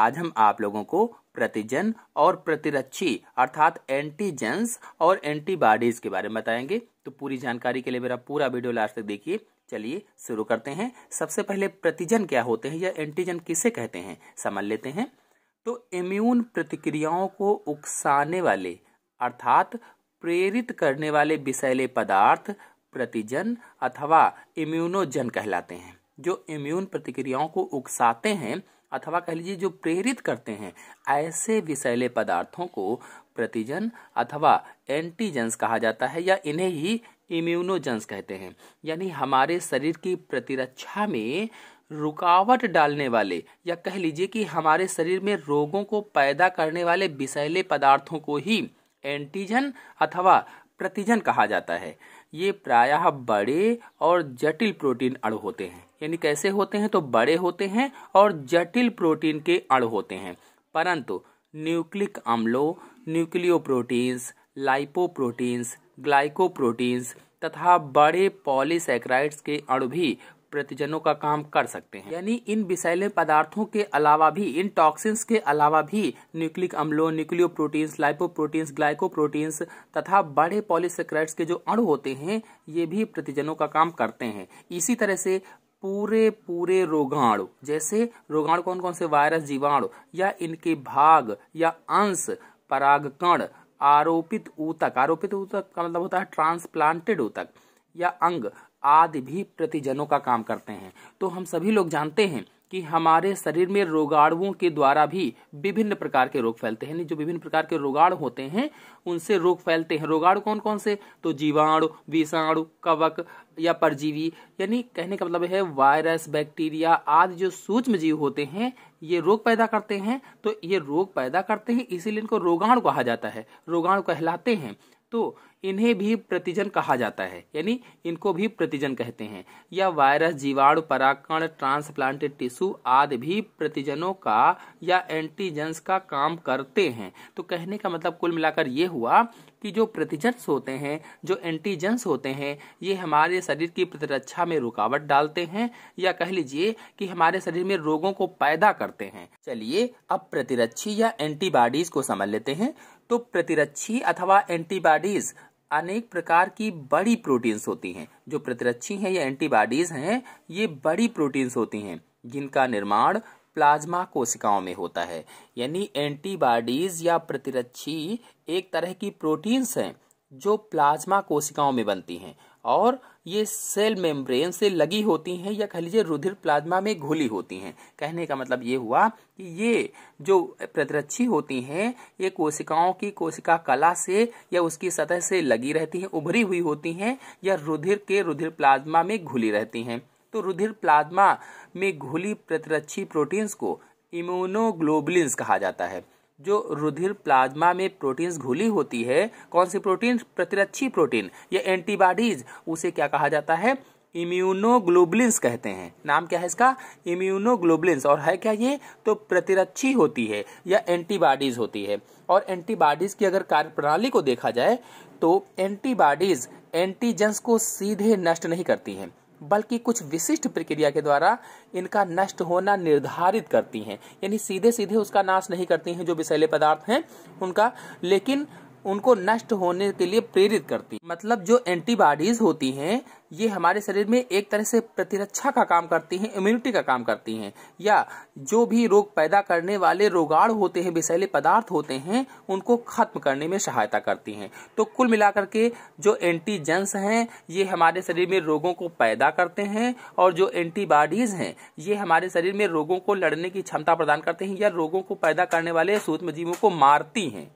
आज हम आप लोगों को प्रतिजन और प्रतिरक्षी अर्थात एंटीजेंस और एंटीबॉडीज के बारे में बताएंगे तो पूरी जानकारी के लिए मेरा पूरा वीडियो लास्ट तक देखिए चलिए शुरू करते हैं सबसे पहले प्रतिजन क्या होते हैं या एंटीजन किसे कहते हैं समझ लेते हैं तो इम्यून प्रतिक्रियाओं को उकसाने वाले अर्थात प्रेरित करने वाले विषैले पदार्थ प्रतिजन अथवा इम्यूनोजन कहलाते हैं जो इम्यून प्रतिक्रियाओं को उकसाते हैं अथवा कह लीजिए जो प्रेरित करते हैं ऐसे विषैले पदार्थों को प्रतिजन अथवा एंटीजेंस कहा जाता है या इन्हें ही इम्यूनोजेंस कहते हैं यानी हमारे शरीर की प्रतिरक्षा में रुकावट डालने वाले या कह लीजिए कि हमारे शरीर में रोगों को पैदा करने वाले विषैले पदार्थों को ही एंटीजन अथवा प्रतिजन कहा जाता है ये प्रायः बड़े और जटिल प्रोटीन अणु होते हैं यानी कैसे होते हैं तो बड़े होते हैं और जटिल प्रोटीन के अणु होते हैं परंतु न्यूक्लिक अम्लों न्यूक्लियोप्रोटीन्स लाइपोप्रोटीन्स ग्लाइकोप्रोटीन्स तथा बड़े पॉलीसेक्राइड्स के अणु भी प्रतिजनों का काम कर सकते हैं यानी इन विषैले पदार्थों के अलावा भी इन टॉक्सिन्स के अलावा भी न्यूक्लिक अम्लों nucleoproteins lipoproteins glycoproteins तथा बड़े पॉलिसक्राइड्स के जो अणु होते हैं ये भी प्रतिजनों का काम करते हैं इसी तरह से पूरे पूरे रोगाणु जैसे रोगाणु कौन कौन से वायरस जीवाणु या इनके भाग या अंश परागकण आरोपित ऊतक आरोपित ऊतक का मतलब होता है ट्रांसप्लांटेड ऊतक या अंग आदि भी प्रतिजनों का काम करते हैं तो हम सभी लोग जानते हैं कि हमारे शरीर में रोगाणुओं के द्वारा भी विभिन्न प्रकार के रोग फैलते हैं जो विभिन्न प्रकार के रोगाणु होते हैं उनसे रोग फैलते हैं रोगाणु कौन कौन से तो जीवाणु विषाणु कवक या परजीवी यानी कहने का मतलब है वायरस बैक्टीरिया आदि जो सूक्ष्म जीव होते हैं ये रोग पैदा करते हैं तो ये रोग पैदा करते हैं इसीलिए इनको रोगाणु कहा जाता है रोगाणु कहलाते हैं तो इन्हें भी प्रतिजन कहा जाता है यानी इनको भी प्रतिजन कहते हैं या वायरस जीवाणु पराकण ट्रांसप्लांटेड टिश्यू आदि भी प्रतिजनों का या एंटीजेंस का काम करते हैं तो कहने का मतलब कुल मिलाकर ये हुआ कि जो प्रतिजन्स होते हैं जो एंटीजेंस होते हैं ये हमारे शरीर की प्रतिरक्षा में रुकावट डालते हैं या कह लीजिए कि हमारे शरीर में रोगों को पैदा करते हैं चलिए अब प्रतिरक्षी या एंटीबॉडीज को समझ लेते हैं तो प्रतिरक्षी अथवा एंटीबॉडीज अनेक प्रकार की बड़ी प्रोटीन्स होती हैं जो प्रतिरक्षी हैं या एंटीबॉडीज हैं ये बड़ी प्रोटीन्स होती हैं जिनका निर्माण प्लाज्मा कोशिकाओं में होता है यानी एंटीबॉडीज या प्रतिरक्षी एक तरह की प्रोटीन्स हैं जो प्लाज्मा कोशिकाओं में बनती हैं और ये सेल मेम्ब्रेन से लगी होती हैं या कह लीजिए रुधिर प्लाज्मा में घुली होती हैं कहने का मतलब ये हुआ कि ये जो प्रतिरक्षी होती हैं ये कोशिकाओं की कोशिका कला से या उसकी सतह से लगी रहती हैं उभरी हुई होती हैं या रुधिर के रुधिर प्लाज्मा में घुली रहती हैं तो रुधिर प्लाज्मा में घुली प्रतिरक्षी प्रोटीन्स को इम्यूनोग्लोबुलिन्स कहा जाता है जो रुधिर प्लाज्मा में प्रोटीन्स घुली होती है कौन सी प्रोटीन प्रतिरक्षी प्रोटीन या एंटीबॉडीज उसे क्या कहा जाता है इम्यूनोग्लोबुलिन्स कहते हैं नाम क्या है इसका इम्यूनोग्लोबुलिन्स और है क्या ये तो प्रतिरक्षी होती है या एंटीबॉडीज होती है और एंटीबॉडीज की अगर कार्यप्रणाली को देखा जाए तो एंटीबॉडीज एंटीजेंस को सीधे नष्ट नहीं करती हैं बल्कि कुछ विशिष्ट प्रक्रिया के द्वारा इनका नष्ट होना निर्धारित करती हैं यानी सीधे सीधे उसका नाश नहीं करती हैं जो विषैले पदार्थ हैं उनका लेकिन उनको नष्ट होने के लिए प्रेरित करती मतलब जो एंटीबॉडीज होती हैं ये हमारे शरीर में एक तरह से प्रतिरक्षा का काम करती हैं इम्यूनिटी का काम करती हैं या जो भी रोग पैदा करने वाले रोगाड़ होते हैं विषैले पदार्थ होते हैं उनको खत्म करने में सहायता करती हैं तो कुल मिलाकर के जो एंटीजेंस हैं ये हमारे शरीर में रोगों को पैदा करते हैं और जो एंटीबॉडीज हैं ये हमारे शरीर में रोगों को लड़ने की क्षमता प्रदान करते हैं या रोगों को पैदा करने वाले सूक्ष्म जीवों को मारती हैं